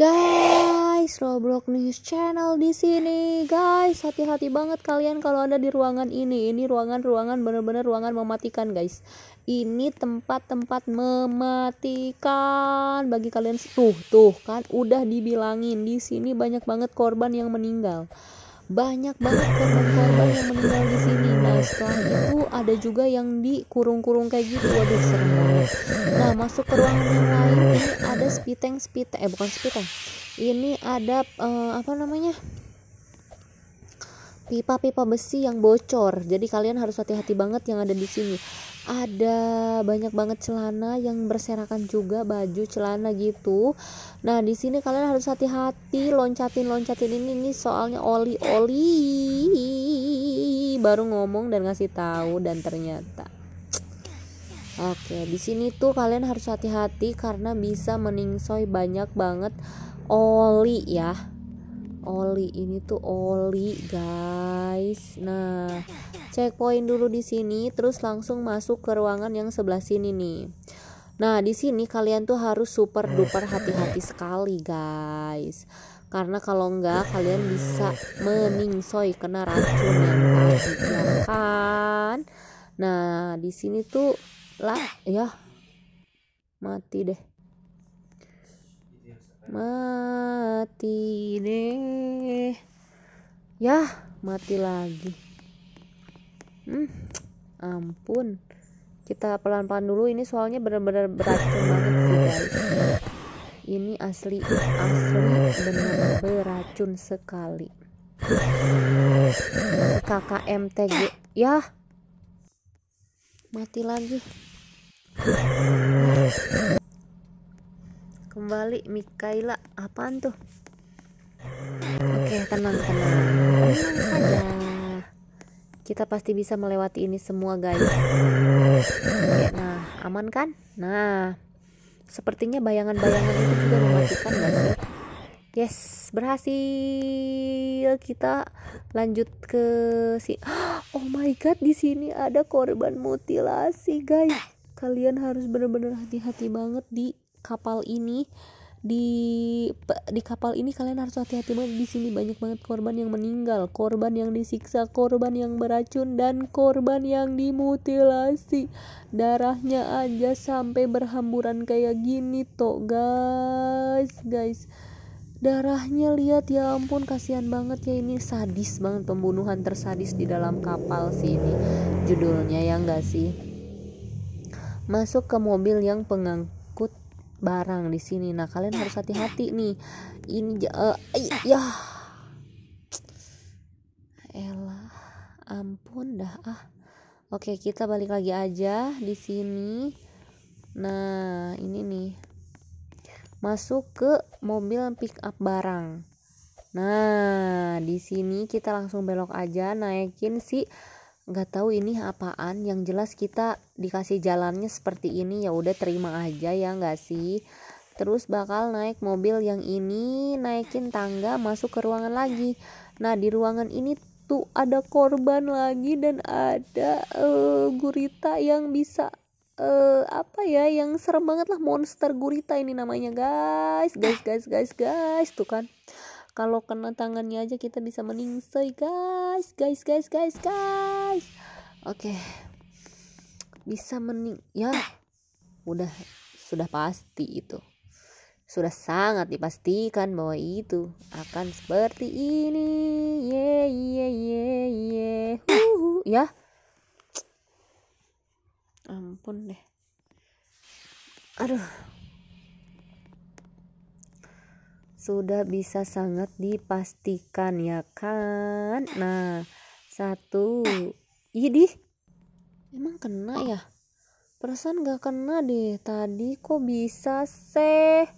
guys Roblox News Channel di sini guys hati-hati banget kalian kalau ada di ruangan ini ini ruangan-ruangan bener-bener ruangan mematikan guys ini tempat-tempat mematikan bagi kalian tuh tuh kan udah dibilangin di sini banyak banget korban yang meninggal banyak banget korban-korban yang meninggal di sini nah setelah itu ada juga yang dikurung-kurung kayak gitu waduh serem nah masuk ke ruangan yang lain ini ada spiteng spiteng eh bukan spiteng ini ada uh, apa namanya pipa-pipa besi yang bocor jadi kalian harus hati-hati banget yang ada di sini ada banyak banget celana yang berserakan juga baju celana gitu nah di sini kalian harus hati-hati loncatin loncatin ini nih soalnya oli oli baru ngomong dan ngasih tahu dan ternyata Oke, di sini tuh kalian harus hati-hati karena bisa meningsoi banyak banget oli ya. Oli ini tuh oli, guys. Nah, checkpoint dulu di sini terus langsung masuk ke ruangan yang sebelah sini nih nah di sini kalian tuh harus super duper hati-hati sekali guys karena kalau enggak kalian bisa meningsoi kena racun yang tadi ya kan nah di sini tuh lah ya mati deh mati deh ya mati lagi hmm, ampun kita pelan-pelan dulu ini soalnya benar-benar beracun banget sih guys ini asli asli benar beracun sekali KKMTG ya mati lagi kembali Mikaela apaan tuh oke tenang tenang tenang saja kita pasti bisa melewati ini semua, guys. Nah, aman kan? Nah, sepertinya bayangan-bayangan itu juga mematikan guys Yes, berhasil. Kita lanjut ke si Oh my god, di sini ada korban mutilasi, guys. Kalian harus benar-benar hati-hati banget di kapal ini di di kapal ini kalian harus hati-hati banget di sini banyak banget korban yang meninggal korban yang disiksa korban yang beracun dan korban yang dimutilasi darahnya aja sampai berhamburan kayak gini toh guys guys darahnya lihat ya ampun kasihan banget ya ini sadis banget pembunuhan tersadis di dalam kapal sih ini judulnya ya enggak sih masuk ke mobil yang pengang barang di sini. Nah, kalian harus hati-hati nih. Ini uh, eh, ya. Elah, ampun dah ah. Oke, kita balik lagi aja di sini. Nah, ini nih. Masuk ke mobil pick up barang. Nah, di sini kita langsung belok aja naikin si nggak tahu ini apaan yang jelas kita dikasih jalannya seperti ini ya udah terima aja ya nggak sih terus bakal naik mobil yang ini naikin tangga masuk ke ruangan lagi nah di ruangan ini tuh ada korban lagi dan ada uh, gurita yang bisa uh, apa ya yang serem banget lah monster gurita ini namanya guys guys guys guys guys tuh kan kalau kena tangannya aja kita bisa meningsai guys guys guys guys guys oke okay. bisa mening ya udah sudah pasti itu sudah sangat dipastikan bahwa itu akan seperti ini ye ye ye ye ya ampun deh aduh sudah bisa sangat dipastikan ya kan nah satu idih emang kena ya perasaan gak kena deh tadi kok bisa seh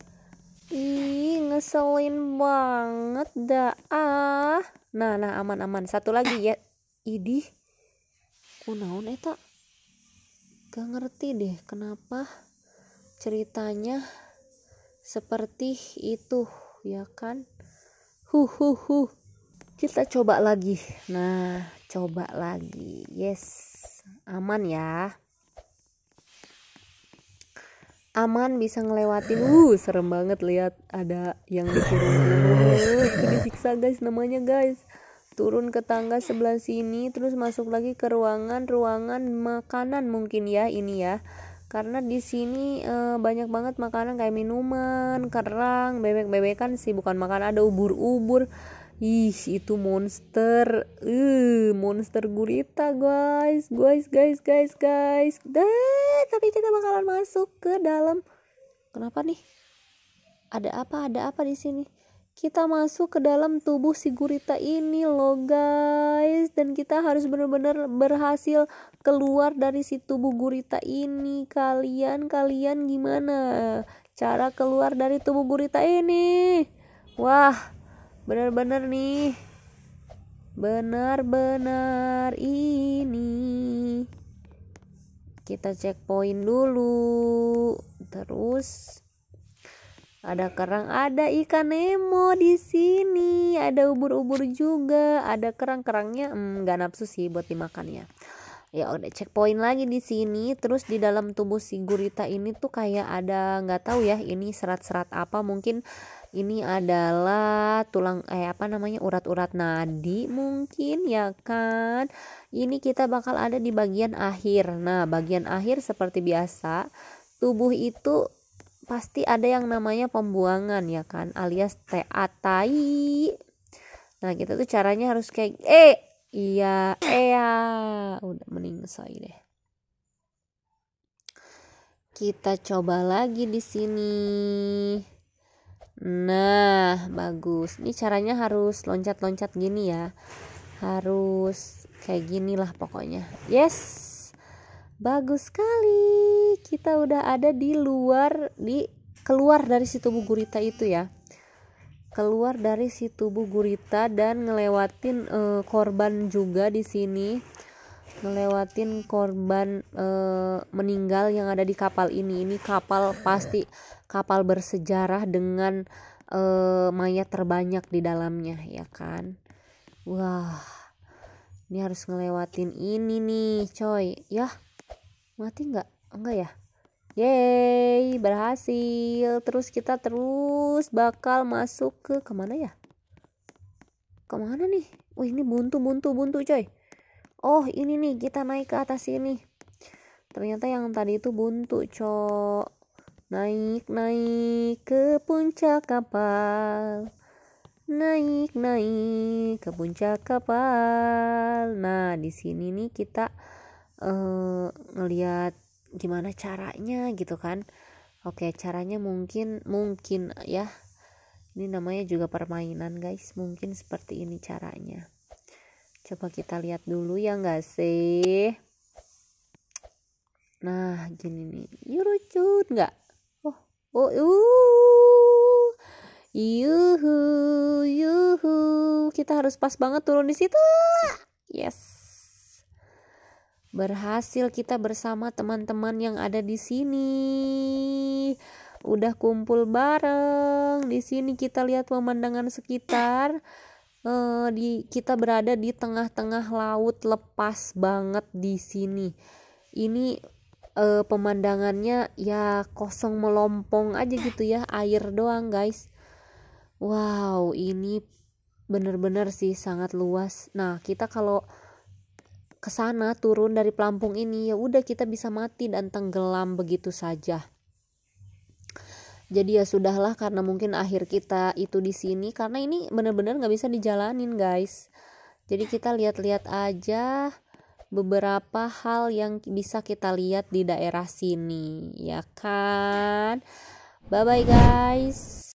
ih ngeselin banget dah ah nah nah aman aman satu lagi ya idih kunaun eta gak ngerti deh kenapa ceritanya seperti itu ya kan hu hu hu. kita coba lagi nah coba lagi yes aman ya aman bisa ngelewatin uh serem banget lihat ada yang dikirim uh, disiksa guys namanya guys turun ke tangga sebelah sini terus masuk lagi ke ruangan ruangan makanan mungkin ya ini ya karena di sini e, banyak banget makanan kayak minuman, kerang, bebek-bebekan sih bukan makan ada ubur-ubur. Ih, itu monster. Eh, monster gurita, guys. Guys, guys, guys, guys. Dah, tapi kita bakalan masuk ke dalam. Kenapa nih? Ada apa? Ada apa di sini? kita masuk ke dalam tubuh si gurita ini loh guys dan kita harus benar-benar berhasil keluar dari si tubuh gurita ini kalian kalian gimana cara keluar dari tubuh gurita ini wah benar-benar nih benar-benar ini kita cek poin dulu terus ada kerang, ada ikan Nemo di sini, ada ubur-ubur juga, ada kerang-kerangnya hmm, nggak hmm, nafsu sih buat dimakannya. Ya udah checkpoint lagi di sini, terus di dalam tubuh si gurita ini tuh kayak ada nggak tahu ya, ini serat-serat apa mungkin ini adalah tulang eh apa namanya urat-urat nadi mungkin ya kan. Ini kita bakal ada di bagian akhir. Nah, bagian akhir seperti biasa tubuh itu pasti ada yang namanya pembuangan ya kan alias tai. nah kita gitu tuh caranya harus kayak eh iya eh udah mending saya deh kita coba lagi di sini nah bagus ini caranya harus loncat-loncat gini ya harus kayak gini lah pokoknya yes bagus sekali kita udah ada di luar di keluar dari si tubuh gurita itu ya keluar dari si tubuh gurita dan ngelewatin e, korban juga di sini ngelewatin korban e, meninggal yang ada di kapal ini ini kapal pasti kapal bersejarah dengan e, mayat terbanyak di dalamnya ya kan wah ini harus ngelewatin ini nih coy ya mati nggak enggak ya Yeay, berhasil. Terus kita terus bakal masuk ke kemana ya? Kemana nih? Oh ini buntu, buntu, buntu coy. Oh ini nih kita naik ke atas sini. Ternyata yang tadi itu buntu coy. Naik, naik ke puncak kapal. Naik, naik ke puncak kapal. Nah di sini nih kita uh, eh, ngelihat gimana caranya gitu kan oke caranya mungkin mungkin ya ini namanya juga permainan guys mungkin seperti ini caranya coba kita lihat dulu ya nggak sih nah gini nih yuk lucu nggak oh oh uh. yuhu yuhu kita harus pas banget turun di situ yes Berhasil kita bersama teman-teman yang ada di sini. Udah kumpul bareng. Di sini kita lihat pemandangan sekitar. Uh, di kita berada di tengah-tengah laut lepas banget di sini. Ini uh, pemandangannya ya kosong melompong aja gitu ya, air doang, guys. Wow, ini bener-bener sih sangat luas. Nah, kita kalau ke sana turun dari pelampung ini ya udah kita bisa mati dan tenggelam begitu saja jadi ya sudahlah karena mungkin akhir kita itu di sini karena ini benar-benar nggak bisa dijalanin guys jadi kita lihat-lihat aja beberapa hal yang bisa kita lihat di daerah sini ya kan bye bye guys